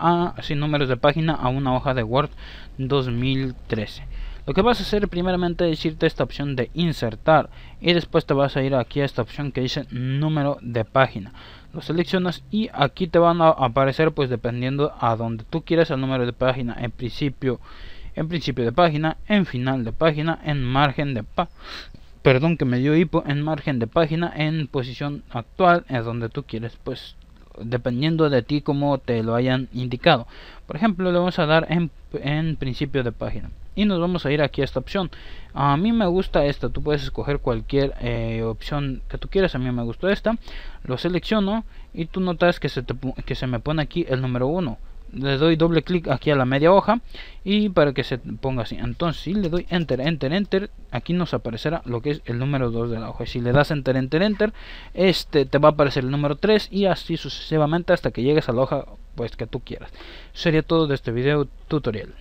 a, sin números de página a una hoja de Word 2013. Lo que vas a hacer primeramente es irte a esta opción de insertar y después te vas a ir aquí a esta opción que dice número de página. Lo seleccionas y aquí te van a aparecer pues dependiendo a donde tú quieras el número de página. En principio, en principio de página, en final de página, en margen de página perdón que me dio hipo en margen de página en posición actual es donde tú quieres pues dependiendo de ti como te lo hayan indicado. Por ejemplo, le vamos a dar en, en principio de página. Y nos vamos a ir aquí a esta opción. A mí me gusta esta. Tú puedes escoger cualquier eh, opción que tú quieras. A mí me gustó esta. Lo selecciono y tú notas que se, que se me pone aquí el número 1 le doy doble clic aquí a la media hoja y para que se ponga así entonces si le doy enter enter enter aquí nos aparecerá lo que es el número 2 de la hoja si le das enter enter enter este te va a aparecer el número 3 y así sucesivamente hasta que llegues a la hoja pues que tú quieras sería todo de este video tutorial